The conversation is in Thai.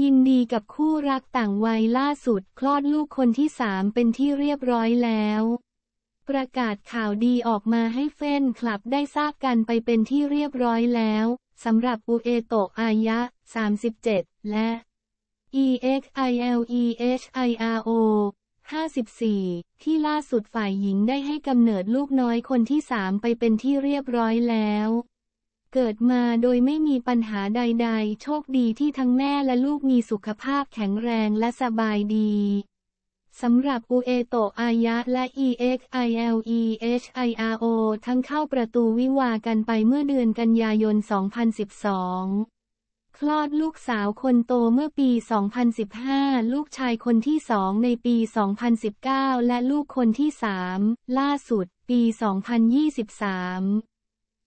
ยินดีกับคู่รักต่างวัยล่าสุดคลอดลูกคนที่สามเป็นที่เรียบร้อยแล้ว ประกาศข่าวดีออกมาให้แฟนคลับได้ทราบกันไปเป็นที่เรียบร้อยแล้วสำหรับอูเอโตะอายะ 37 และ EXILEHIRO 54 ที่ล่าสุดฝ่ายหญิงได้ให้กำเนิดลูกน้อยคนที่สามไปเป็นที่เรียบร้อยแล้วเกิดมาโดยไม่มีปัญหาใดๆ โชคดีที่ทั้งแม่และลูกมีสุขภาพแข็งแรงและสบายดี สำหรับอูเอโตอายะและ EXILEHIRO ทั้งเข้าประตูวิวากันไปเมื่อเดือนกันยายน 2012 คลอดลูกสาวคนโตเมื่อปี 2015 ลูกชายคนที่สองในปี 2019 และลูกคนที่สามล่าสุดปี 2023